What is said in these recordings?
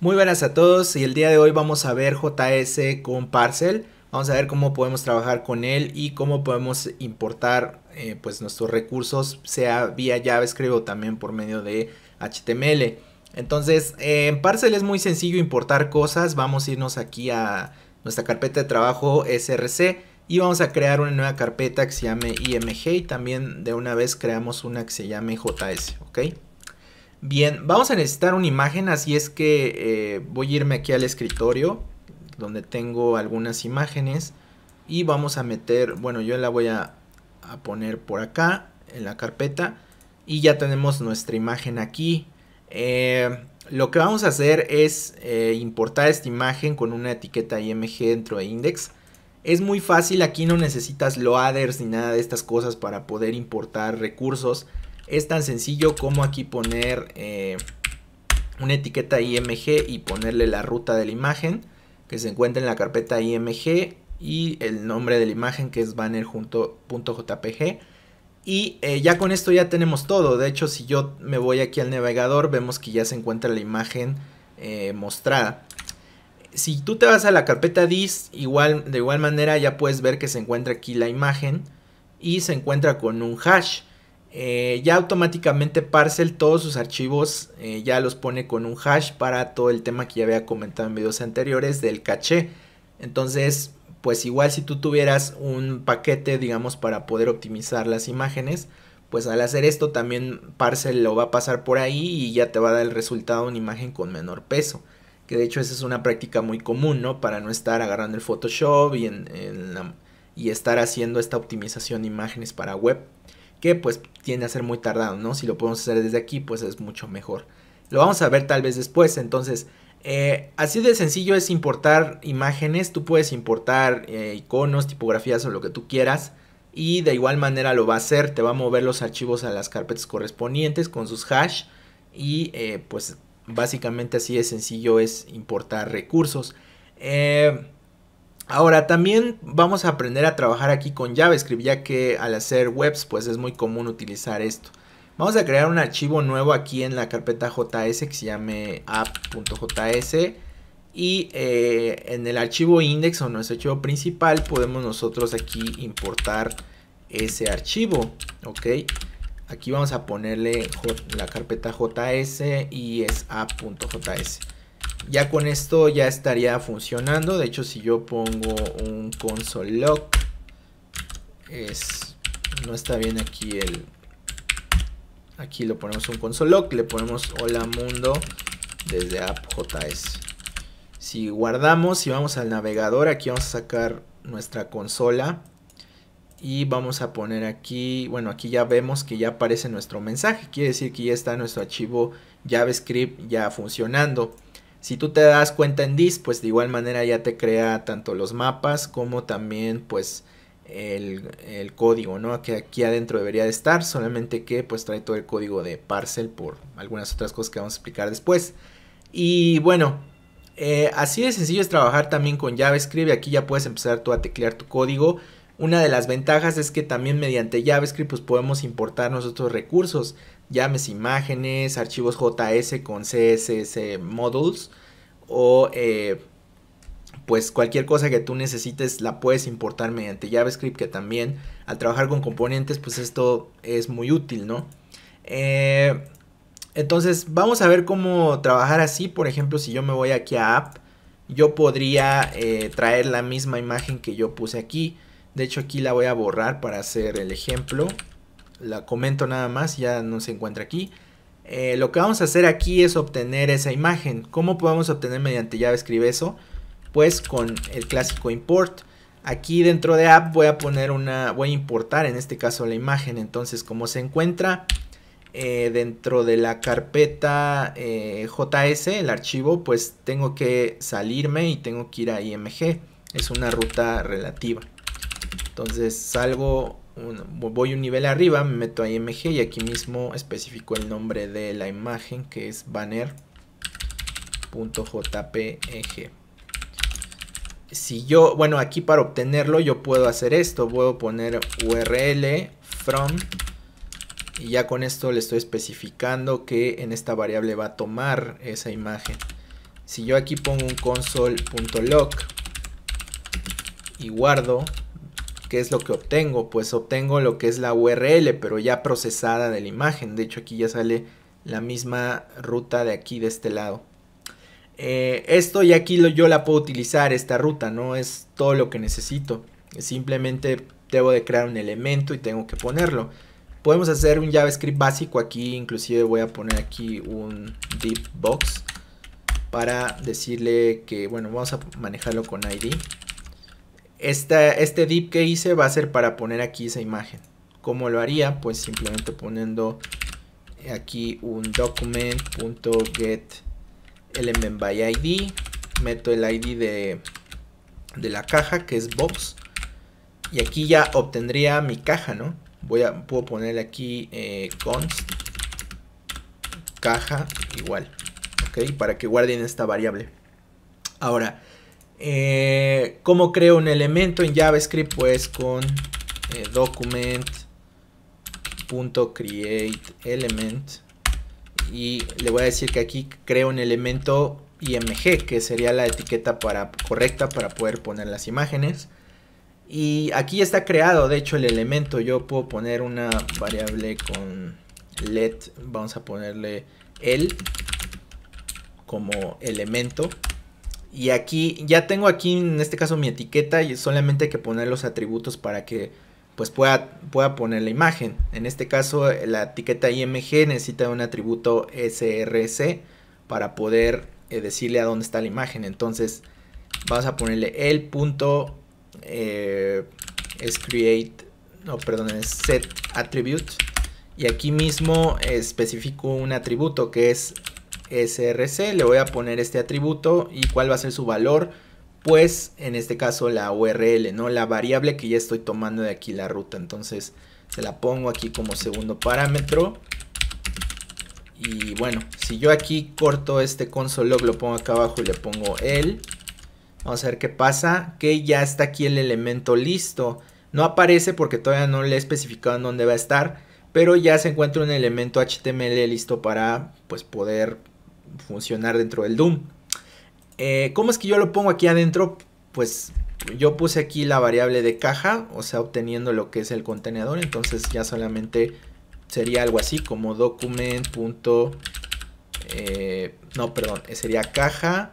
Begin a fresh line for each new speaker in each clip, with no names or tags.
Muy buenas a todos y el día de hoy vamos a ver JS con Parcel. Vamos a ver cómo podemos trabajar con él y cómo podemos importar eh, pues nuestros recursos, sea vía JavaScript o también por medio de HTML. Entonces, eh, en Parcel es muy sencillo importar cosas. Vamos a irnos aquí a nuestra carpeta de trabajo SRC y vamos a crear una nueva carpeta que se llame IMG y también de una vez creamos una que se llame JS, ¿ok? Bien, vamos a necesitar una imagen, así es que eh, voy a irme aquí al escritorio, donde tengo algunas imágenes, y vamos a meter, bueno, yo la voy a, poner por acá, en la carpeta, y ya tenemos nuestra imagen aquí. Eh, lo que vamos a hacer es eh, importar esta imagen con una etiqueta img dentro de index. Es muy fácil, aquí no necesitas loaders ni nada de estas cosas para poder importar recursos. Es tan sencillo como aquí poner eh, una etiqueta IMG y ponerle la ruta de la imagen que se encuentra en la carpeta IMG y el nombre de la imagen que es banner.jpg. Y eh, ya con esto ya tenemos todo. De hecho, si yo me voy aquí al navegador, vemos que ya se encuentra la imagen eh, mostrada. Si tú te vas a la carpeta dis, igual, de igual manera ya puedes ver que se encuentra aquí la imagen y se encuentra con un hash. Eh, ya automáticamente Parcel todos sus archivos eh, ya los pone con un hash para todo el tema que ya había comentado en videos anteriores del caché. Entonces, pues igual si tú tuvieras un paquete, digamos, para poder optimizar las imágenes, pues al hacer esto también Parcel lo va a pasar por ahí y ya te va a dar el resultado una imagen con menor peso. Que de hecho esa es una práctica muy común, ¿no? Para no estar agarrando el Photoshop y, en, y estar haciendo esta optimización de imágenes para web que pues tiende a ser muy tardado, ¿no? Si lo podemos hacer desde aquí, pues es mucho mejor. Lo vamos a ver tal vez después, entonces, eh, así de sencillo es importar imágenes, tú puedes importar eh, iconos, tipografías o lo que tú quieras. Y de igual manera lo va a hacer, te va a mover los archivos a las carpetas correspondientes con sus hash. Y eh, pues básicamente así de sencillo es importar recursos. Ahora también vamos a aprender a trabajar aquí con JavaScript ya que al hacer webs pues es muy común utilizar esto. Vamos a crear un archivo nuevo aquí en la carpeta JS que se llame app.js y eh, en el archivo index o nuestro archivo principal podemos nosotros aquí importar ese archivo, ok. Aquí vamos a ponerle la carpeta JS y es app.js. Ya con esto ya estaría funcionando. De hecho, si yo pongo un console es, no está bien aquí el... Aquí lo ponemos un console le ponemos hola mundo desde app.js. Si guardamos y vamos al navegador, aquí vamos a sacar nuestra consola y vamos a poner aquí, bueno, aquí ya vemos que ya aparece nuestro mensaje, quiere decir que ya está nuestro archivo JavaScript ya funcionando. Si tú te das cuenta en DIS, pues de igual manera ya te crea tanto los mapas como también pues el, código, ¿no? Que aquí adentro debería de estar, solamente que pues trae todo el código de parcel por algunas otras cosas que vamos a explicar después. Y bueno, eh, así de sencillo es trabajar también con JavaScript. Aquí ya puedes empezar tú a teclear tu código una de las ventajas es que también mediante JavaScript pues, podemos importar nosotros recursos, llames imágenes, archivos JS con CSS modules o eh, pues cualquier cosa que tú necesites la puedes importar mediante JavaScript que también al trabajar con componentes pues esto es muy útil, ¿no? Eh, entonces vamos a ver cómo trabajar así, por ejemplo si yo me voy aquí a app yo podría eh, traer la misma imagen que yo puse aquí de hecho aquí la voy a borrar para hacer el ejemplo. La comento nada más, ya no se encuentra aquí. Eh, lo que vamos a hacer aquí es obtener esa imagen. ¿Cómo podemos obtener mediante JavaScript eso? Pues con el clásico import. Aquí dentro de app voy a poner una, voy a importar en este caso la imagen. Entonces como se encuentra eh, dentro de la carpeta eh, JS, el archivo, pues tengo que salirme y tengo que ir a IMG. Es una ruta relativa. Entonces salgo, voy un nivel arriba, me meto a IMG y aquí mismo especifico el nombre de la imagen que es banner.jpeg. Si yo, bueno, aquí para obtenerlo yo puedo hacer esto, puedo poner URL from y ya con esto le estoy especificando que en esta variable va a tomar esa imagen. Si yo aquí pongo un console.log y guardo, ¿Qué es lo que obtengo? Pues obtengo lo que es la URL, pero ya procesada de la imagen. De hecho, aquí ya sale la misma ruta de aquí, de este lado. Eh, esto y aquí yo la puedo utilizar, esta ruta, no es todo lo que necesito. Simplemente debo de crear un elemento y tengo que ponerlo. Podemos hacer un JavaScript básico aquí, inclusive voy a poner aquí un div box para decirle que, bueno, vamos a manejarlo con ID. Esta, este div que hice va a ser para poner aquí esa imagen. ¿Cómo lo haría? Pues simplemente poniendo aquí un .get element by id. Meto el id de, de la caja que es box. Y aquí ya obtendría mi caja, ¿no? Voy a, puedo ponerle aquí eh, const caja igual. ¿Ok? Para que guarden esta variable. Ahora, eh, ¿Cómo creo un elemento en JavaScript? Pues con eh, document.createElement y le voy a decir que aquí creo un elemento img que sería la etiqueta para, correcta para poder poner las imágenes. Y aquí está creado, de hecho, el elemento. Yo puedo poner una variable con let. Vamos a ponerle el como elemento. Y aquí, ya tengo aquí en este caso mi etiqueta y solamente hay que poner los atributos para que pues pueda, pueda poner la imagen. En este caso la etiqueta img necesita un atributo src para poder eh, decirle a dónde está la imagen. Entonces vamos a ponerle el punto eh, create, no perdón, es set attribute y aquí mismo especifico un atributo que es src, le voy a poner este atributo y cuál va a ser su valor, pues en este caso la url, ¿no? La variable que ya estoy tomando de aquí la ruta, entonces se la pongo aquí como segundo parámetro. Y bueno, si yo aquí corto este console lo pongo acá abajo y le pongo el, vamos a ver qué pasa, que ya está aquí el elemento listo. No aparece porque todavía no le he especificado en dónde va a estar, pero ya se encuentra un elemento HTML listo para pues poder funcionar dentro del Doom. Eh, ¿Cómo es que yo lo pongo aquí adentro? Pues yo puse aquí la variable de caja, o sea, obteniendo lo que es el contenedor, entonces ya solamente sería algo así como document. Eh, no, perdón, sería child.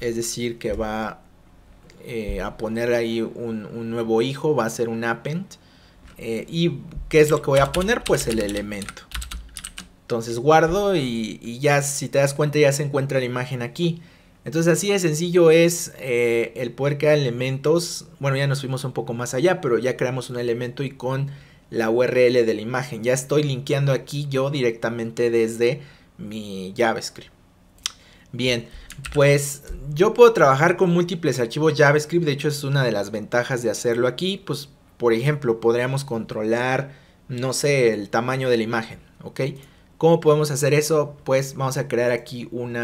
es decir, que va eh, a poner ahí un, nuevo hijo, va a ser un append eh, ¿Y qué es lo que voy a poner? Pues el elemento. Entonces guardo y, ya si te das cuenta ya se encuentra la imagen aquí. Entonces así de sencillo es eh, el poder crear elementos. Bueno, ya nos fuimos un poco más allá, pero ya creamos un elemento y con la URL de la imagen. Ya estoy linkeando aquí yo directamente desde mi JavaScript. Bien, pues yo puedo trabajar con múltiples archivos JavaScript, de hecho es una de las ventajas de hacerlo aquí, pues por ejemplo, podríamos controlar, no sé, el tamaño de la imagen, ¿ok? ¿Cómo podemos hacer eso? Pues vamos a crear aquí un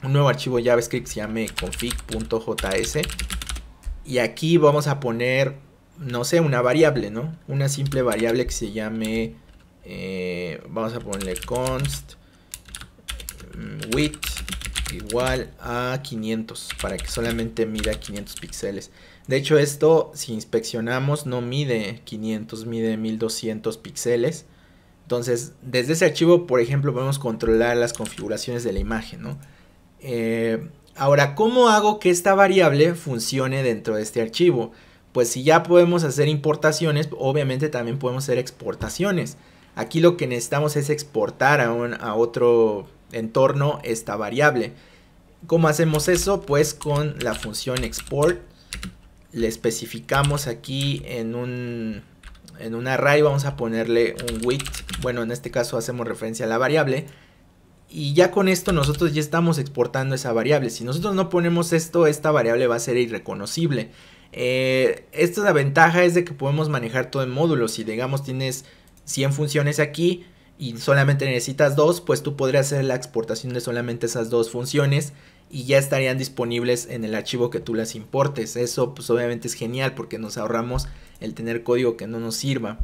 nuevo archivo JavaScript que se llame config.js y aquí vamos a poner, no sé, una variable, ¿no? Una simple variable que se llame, eh, vamos a ponerle const mm, width igual a 500 para que solamente mida 500 píxeles. De hecho, esto, si inspeccionamos, no mide 500, mide 1200 píxeles. Entonces, desde ese archivo, por ejemplo, podemos controlar las configuraciones de la imagen, eh, ahora, ¿cómo hago que esta variable funcione dentro de este archivo? Pues si ya podemos hacer importaciones, obviamente también podemos hacer exportaciones. Aquí lo que necesitamos es exportar a, a otro entorno esta variable. ¿Cómo hacemos eso? Pues con la función export le especificamos aquí en un, en array, vamos a ponerle un width, bueno en este caso hacemos referencia a la variable, y ya con esto nosotros ya estamos exportando esa variable. Si nosotros no ponemos esto, esta variable va a ser irreconocible. Eh, esta es la ventaja es de que podemos manejar todo en módulos. Si digamos tienes 100 funciones aquí y solamente necesitas dos, pues tú podrías hacer la exportación de solamente esas dos funciones y ya estarían disponibles en el archivo que tú las importes. Eso pues obviamente es genial porque nos ahorramos el tener código que no nos sirva.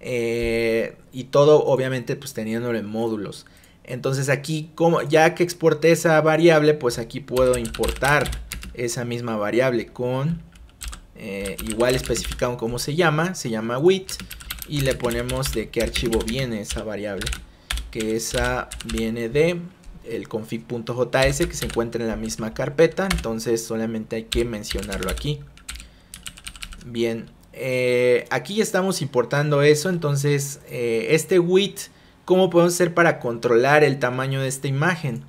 Eh, y todo obviamente pues teniéndolo en módulos. Entonces aquí como ya que exporté esa variable pues aquí puedo importar esa misma variable con eh, igual especificado cómo se llama. Se llama width y le ponemos de qué archivo viene esa variable. Que esa viene de el config.js que se encuentra en la misma carpeta, entonces solamente hay que mencionarlo aquí. Bien, eh, aquí ya estamos importando eso, entonces eh, este width, ¿cómo podemos hacer para controlar el tamaño de esta imagen?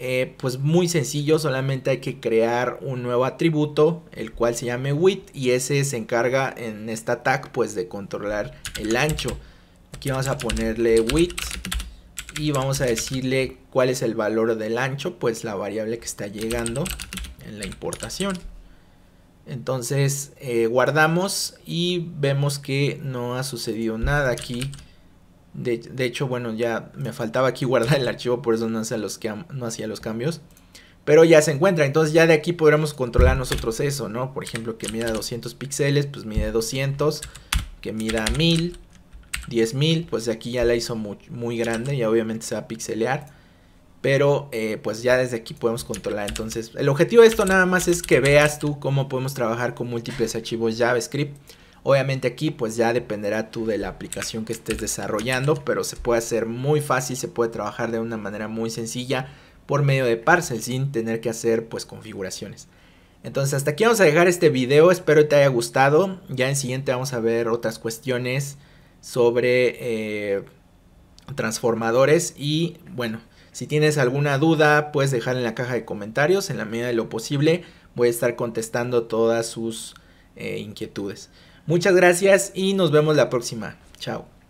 Eh, pues muy sencillo, solamente hay que crear un nuevo atributo, el cual se llame width y ese se encarga en esta tag pues de controlar el ancho. Aquí vamos a ponerle width y vamos a decirle cuál es el valor del ancho, pues la variable que está llegando en la importación. Entonces eh, guardamos y vemos que no ha sucedido nada aquí. De, hecho, bueno, ya me faltaba aquí guardar el archivo, por eso no hacía los, no hacía los cambios. Pero ya se encuentra, entonces ya de aquí podremos controlar nosotros eso, ¿no? Por ejemplo, que mida 200 píxeles, pues mide 200, que mida 1000, 10.000, pues de aquí ya la hizo muy, grande, y obviamente se va a pixelear. Pero eh, pues ya desde aquí podemos controlar. Entonces el objetivo de esto nada más es que veas tú cómo podemos trabajar con múltiples archivos JavaScript. Obviamente aquí pues ya dependerá tú de la aplicación que estés desarrollando. Pero se puede hacer muy fácil, se puede trabajar de una manera muy sencilla por medio de parcel. sin tener que hacer pues configuraciones. Entonces hasta aquí vamos a dejar este video, espero te haya gustado. Ya en siguiente vamos a ver otras cuestiones sobre eh, transformadores y bueno, si tienes alguna duda puedes dejar en la caja de comentarios, en la medida de lo posible voy a estar contestando todas sus eh, inquietudes. Muchas gracias y nos vemos la próxima. Chao.